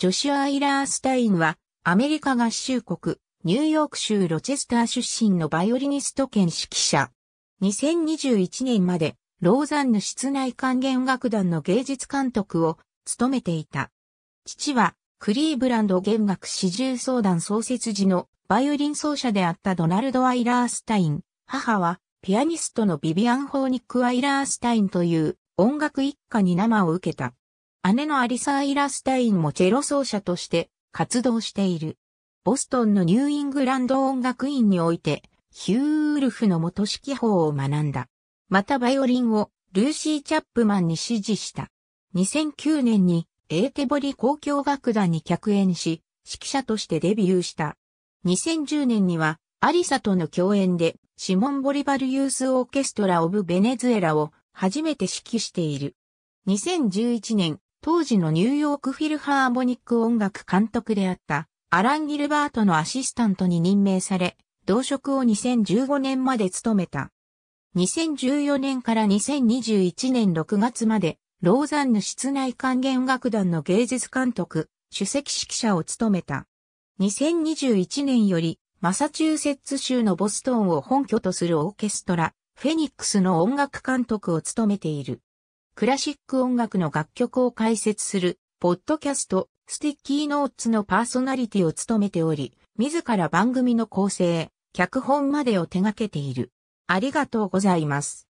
ジョシュア・イラースタインは、アメリカ合衆国、ニューヨーク州ロチェスター出身のバイオリニスト兼指揮者。2021年まで、ローザンヌ室内管弦楽団の芸術監督を務めていた。父は、クリーブランド弦楽四重相談創設時のバイオリン奏者であったドナルド・アイラースタイン。母は、ピアニストのビビアン・ホーニック・アイラースタインという音楽一家に生を受けた。姉のアリサ・アイラスタインもチェロ奏者として活動している。ボストンのニューイングランド音楽院において、ヒュー・ウルフの元指揮法を学んだ。またバイオリンをルーシー・チャップマンに指示した。2009年にエーテボリ交響楽団に客演し、指揮者としてデビューした。2010年にはアリサとの共演でシモン・ボリバル・ユース・オーケストラ・オブ・ベネズエラを初めて指揮している。2011年、当時のニューヨークフィルハーモニック音楽監督であったアラン・ギルバートのアシスタントに任命され、同職を2015年まで務めた。2014年から2021年6月まで、ローザンヌ室内管弦楽団の芸術監督、主席指揮者を務めた。2021年より、マサチューセッツ州のボストンを本拠とするオーケストラ、フェニックスの音楽監督を務めている。クラシック音楽の楽曲を解説する、ポッドキャスト、スティッキーノーツのパーソナリティを務めており、自ら番組の構成、脚本までを手掛けている。ありがとうございます。